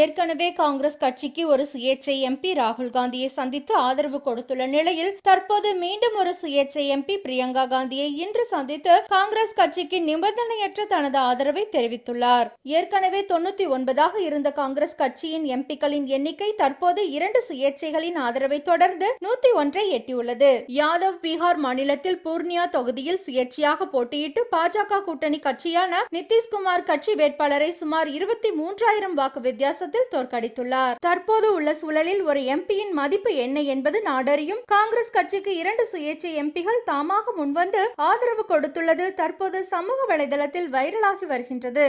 ஏற்கனவே காங்கிரஸ் கட்சிக்கு ஒரு சுயேட்சை எம்பி ராகுல் காந்தியை சந்தித்து ஆதரவு கொடுத்துள்ள நிலையில் தற்போது மீண்டும் ஒரு சுயேட்சை எம்பி பிரியங்கா காந்தியை இன்று சந்தித்து காங்கிரஸ் கட்சிக்கு நிபந்தனையற்ற தனது ஆதரவை தெரிவித்துள்ளார் ஏற்கனவே தொண்ணூத்தி ஒன்பதாக இருந்த காங்கிரஸ் கட்சியின் எம்பிக்களின் எண்ணிக்கை தற்போது இரண்டு சுயேட்சைகளின் ஆதரவை தொடர்ந்து நூத்தி ஒன்றை எட்டியுள்ளது யாதவ் பீகார் மாநிலத்தில் பூர்ணியா தொகுதியில் சுயேட்சையாக போட்டியிட்டு பாஜக கூட்டணி கட்சியான நிதிஷ்குமார் கட்சி வேட்பாளரை சுமார் இருபத்தி மூன்றாயிரம் வாக்கு வித்தியாசம் வித்தியாசத்தில் தோற்கடித்துள்ளார் தற்போது உள்ள சூழலில் ஒரு எம்பியின் மதிப்பு என்ன என்பது நாடறியும் காங்கிரஸ் கட்சிக்கு இரண்டு சுயேட்சை எம்பிகள் தாமாக முன்வந்து ஆதரவு கொடுத்துள்ளது தற்போது சமூக வலைதளத்தில் வைரலாகி வருகின்றது